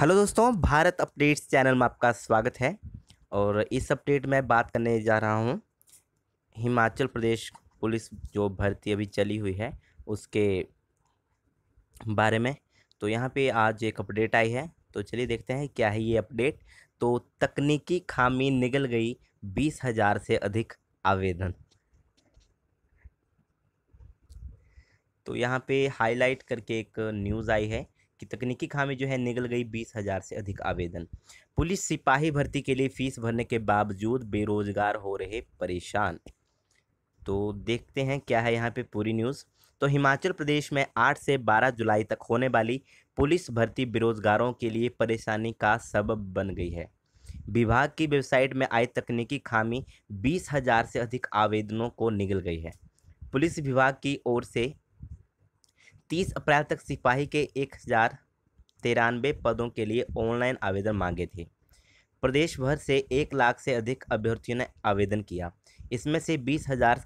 hello दोस्तों Bharat updates channel में आपका स्वागत है और इस अपडेट में बात करने जा रहा हूँ हिमाचल प्रदेश पुलिस जो भर्ती अभी चली हुई है उसके बारे में तो यहाँ पे आज एक अपडेट आई है तो चलिए देखते हैं क्या है ये अपडेट तो तकनीकी खामी निकल गई बीस हज़ार से अधिक आवेदन तो यहाँ पे हाईलाइट करके एक न्यूज़ आई है कि तकनीकी खामी जो है निकल गई बीस हज़ार से अधिक आवेदन पुलिस सिपाही भर्ती के लिए फीस भरने के बावजूद बेरोजगार हो रहे परेशान तो देखते हैं क्या है यहाँ पे पूरी न्यूज़ तो हिमाचल प्रदेश में 8 से 12 जुलाई तक होने वाली पुलिस भर्ती बेरोजगारों के लिए परेशानी का सबब बन गई है विभाग की वेबसाइट में आई तकनीकी खामी बीस हज़ार से अधिक आवेदनों को निगल गई है पुलिस विभाग की ओर से तीस अप्रैल तक सिपाही के एक हज़ार तिरानवे पदों के लिए ऑनलाइन आवेदन मांगे थे प्रदेश भर से एक लाख से अधिक अभ्यर्थियों ने आवेदन किया इसमें से बीस हज़ार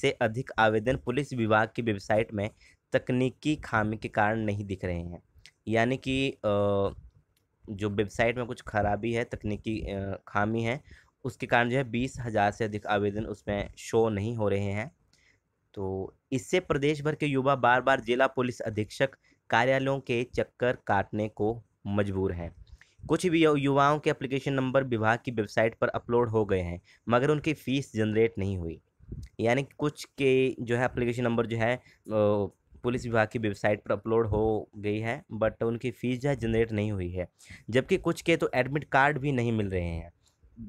से अधिक आवेदन पुलिस विभाग की वेबसाइट में तकनीकी खामी के कारण नहीं दिख रहे हैं यानी कि जो वेबसाइट में कुछ खराबी है तकनीकी खामी है उसके कारण जो है बीस हज़ार से अधिक आवेदन उसमें शो नहीं हो रहे हैं तो इससे प्रदेश भर के युवा बार बार जिला पुलिस अधीक्षक कार्यालयों के चक्कर काटने को मजबूर हैं कुछ भी युवाओं के एप्लीकेशन नंबर विभाग की वेबसाइट पर अपलोड हो गए हैं मगर उनकी फ़ीस जनरेट नहीं हुई यानी कुछ के जो है एप्लीकेशन नंबर जो है पुलिस विभाग की वेबसाइट पर अपलोड हो गई है बट उनकी फ़ीस जो है जनरेट नहीं हुई है जबकि कुछ के तो एडमिट कार्ड भी नहीं मिल रहे हैं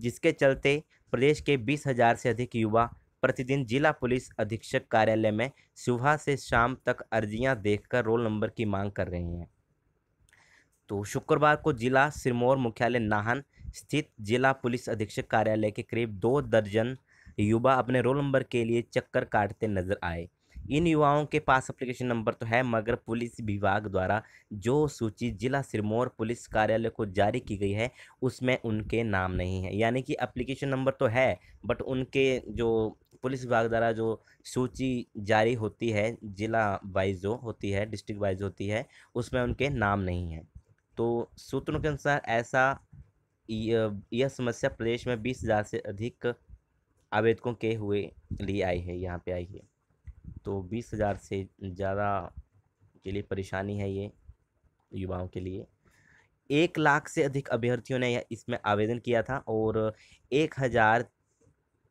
जिसके चलते प्रदेश के बीस हज़ार से अधिक युवा प्रतिदिन जिला पुलिस अधीक्षक कार्यालय में सुबह से शाम तक अर्जियां देखकर रोल नंबर की मांग कर रहे हैं तो शुक्रवार को जिला सिरमौर मुख्यालय नाहन स्थित जिला पुलिस अधीक्षक कार्यालय के करीब दो दर्जन युवा अपने रोल नंबर के लिए चक्कर काटते नजर आए इन युवाओं के पास एप्लीकेशन नंबर तो है मगर पुलिस विभाग द्वारा जो सूची जिला सिरमौर पुलिस कार्यालय को जारी की गई है उसमें उनके नाम नहीं है यानी कि एप्लीकेशन नंबर तो है बट उनके जो पुलिस विभाग द्वारा जो सूची जारी होती है जिला वाइज जो होती है डिस्ट्रिक्ट वाइज होती है उसमें उनके नाम नहीं हैं तो सूत्रों के अनुसार ऐसा यह समस्या प्रदेश में बीस हज़ार से अधिक आवेदकों के हुए लिए आई है यहाँ पे आई है तो बीस हज़ार से ज़्यादा के लिए परेशानी है ये युवाओं के लिए एक लाख से अधिक अभ्यर्थियों ने इसमें आवेदन किया था और एक हज़ार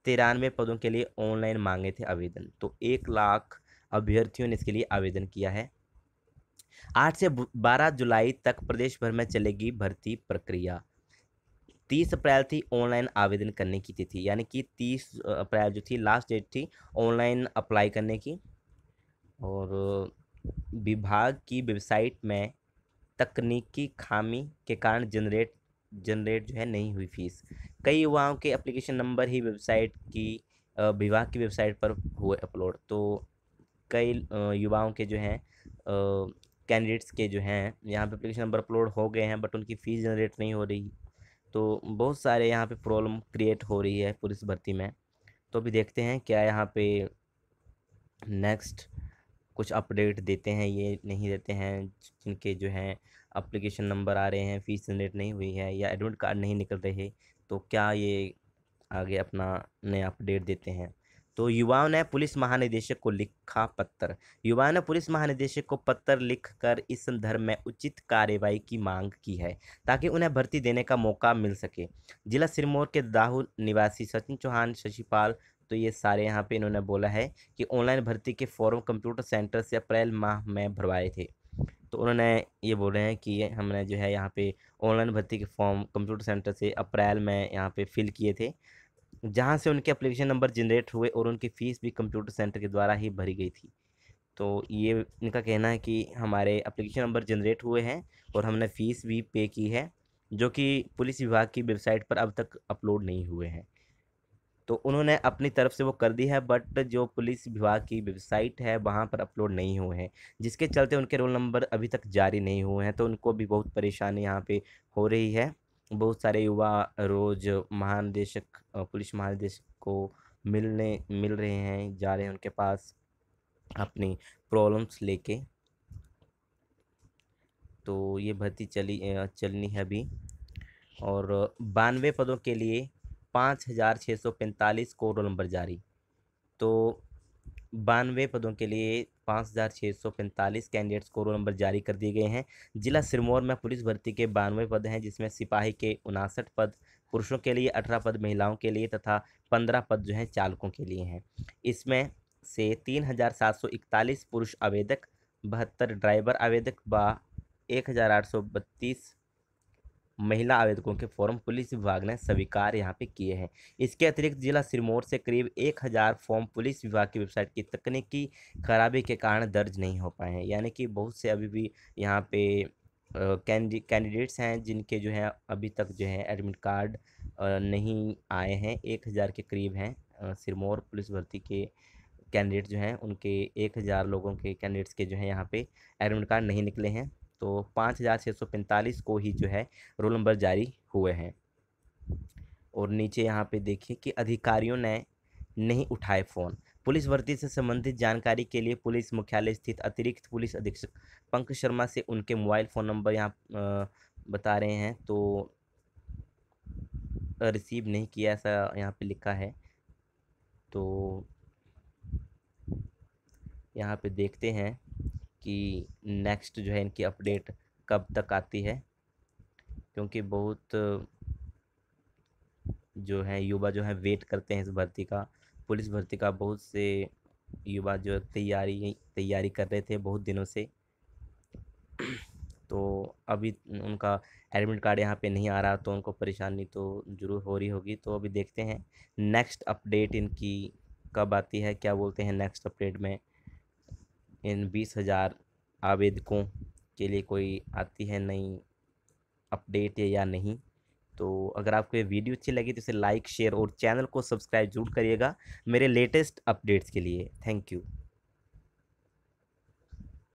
तिरानवे पदों के लिए ऑनलाइन मांगे थे आवेदन तो एक लाख अभ्यर्थियों ने इसके लिए आवेदन किया है आठ से बारह जुलाई तक प्रदेश भर में चलेगी भर्ती प्रक्रिया तीस अप्रैल थी ऑनलाइन आवेदन करने की तिथि यानी कि तीस अप्रैल जो थी लास्ट डेट थी ऑनलाइन अप्लाई करने की और विभाग की वेबसाइट में तकनीकी खामी के कारण जनरेट जनरेट जो है नहीं हुई फीस कई युवाओं के एप्लीकेशन नंबर ही वेबसाइट की विभाग की वेबसाइट पर हुए अपलोड तो कई युवाओं के जो हैं कैंडिडेट्स के जो हैं यहाँ पे एप्लीकेशन नंबर अपलोड हो गए हैं बट उनकी फ़ीस जनरेट नहीं हो रही तो बहुत सारे यहाँ पे प्रॉब्लम क्रिएट हो रही है पुलिस भर्ती में तो अभी देखते हैं क्या यहाँ पे नेक्स्ट कुछ अपडेट देते हैं ये नहीं देते हैं जिनके जो हैं अप्लीकेशन नंबर आ रहे हैं फ़ीस जनरेट नहीं हुई है या एडमिट कार्ड नहीं निकल रहे तो क्या ये आगे अपना नया अपडेट देते हैं तो युवाओं ने पुलिस महानिदेशक को लिखा पत्र युवाओं ने पुलिस महानिदेशक को पत्र लिखकर इस संदर्भ में उचित कार्रवाई की मांग की है ताकि उन्हें भर्ती देने का मौका मिल सके जिला सिरमौर के दाहू निवासी सचिन चौहान शशिपाल तो ये सारे यहाँ पे इन्होंने बोला है कि ऑनलाइन भर्ती के फॉर्म कंप्यूटर सेंटर से अप्रैल माह में भरवाए थे तो उन्होंने ये बोल रहे हैं कि हमने जो है यहाँ पे ऑनलाइन भर्ती के फॉर्म कंप्यूटर सेंटर से अप्रैल में यहाँ पे फिल किए थे जहाँ से उनके अप्लीकेशन नंबर जनरेट हुए और उनकी फ़ीस भी कंप्यूटर सेंटर के द्वारा ही भरी गई थी तो ये इनका कहना है कि हमारे अप्लीकेशन नंबर जनरेट हुए हैं और हमने फ़ीस भी पे की है जो कि पुलिस विभाग की वेबसाइट पर अब तक अपलोड नहीं हुए हैं तो उन्होंने अपनी तरफ से वो कर दी है बट जो पुलिस विभाग की वेबसाइट है वहाँ पर अपलोड नहीं हुए हैं जिसके चलते उनके रोल नंबर अभी तक जारी नहीं हुए हैं तो उनको भी बहुत परेशानी यहाँ पे हो रही है बहुत सारे युवा रोज़ महानिदेशक पुलिस महानिदेशक को मिलने मिल रहे हैं जा रहे हैं उनके पास अपनी प्रॉब्लम्स लेके तो ये भर्ती चली चलनी है अभी और बानवे पदों के लिए पाँच हज़ार छः सौ पैंतालीस को रोल नंबर जारी तो बानवे पदों के लिए पाँच हज़ार छः सौ पैंतालीस कैंडिडेट्स को रोल नंबर जारी कर दिए गए हैं जिला सिरमौर में पुलिस भर्ती के बानवे पद हैं जिसमें सिपाही के उनासठ पद पुरुषों के लिए अठारह पद महिलाओं के लिए तथा पंद्रह पद जो हैं चालकों के लिए हैं इसमें से तीन हज़ार सात सौ इकतालीस पुरुष आवेदक बहत्तर ड्राइवर आवेदक व एक हज़ार आठ सौ बत्तीस महिला आवेदकों के फॉर्म पुलिस विभाग ने स्वीकार यहाँ पे किए हैं इसके अतिरिक्त जिला सिरमौर से करीब एक हज़ार फॉर्म पुलिस विभाग की वेबसाइट की तकनीकी खराबी के कारण दर्ज नहीं हो पाए हैं यानी कि बहुत से अभी भी यहाँ पे कैंडिडेट्स हैं जिनके जो हैं अभी तक जो है एडमिट कार्ड नहीं आए हैं एक हज़ार के करीब हैं सिरमौर पुलिस भर्ती के कैंडिडेट जो हैं उनके एक हज़ार लोगों के कैंडिडेट्स के जो हैं यहाँ पे एडमिट कार्ड नहीं निकले हैं तो पाँच हज़ार छः सौ पैंतालीस को ही जो है रोल नंबर जारी हुए हैं और नीचे यहाँ पे देखिए कि अधिकारियों ने नहीं उठाए फ़ोन पुलिस भर्ती से संबंधित जानकारी के लिए पुलिस मुख्यालय स्थित अतिरिक्त पुलिस अधीक्षक पंकज शर्मा से उनके मोबाइल फ़ोन नंबर यहाँ बता रहे हैं तो रिसीव नहीं किया ऐसा यहाँ पे लिखा है तो यहाँ पे देखते हैं कि नेक्स्ट जो है इनकी अपडेट कब तक आती है क्योंकि बहुत जो है युवा जो है वेट करते हैं इस भर्ती का पुलिस भर्ती का बहुत से युवा जो तैयारी तैयारी कर रहे थे बहुत दिनों से तो अभी उनका एडमिट कार्ड यहाँ पे नहीं आ रहा तो उनको परेशानी तो जरूर हो रही होगी तो अभी देखते हैं नेक्स्ट अपडेट इनकी कब आती है क्या बोलते हैं नेक्स्ट अपडेट में इन बीस हज़ार आवेदकों के लिए कोई आती है नई अपडेट या नहीं तो अगर आपको ये वीडियो अच्छी लगी तो इसे लाइक शेयर और चैनल को सब्सक्राइब जरूर करिएगा मेरे लेटेस्ट अपडेट्स के लिए थैंक यू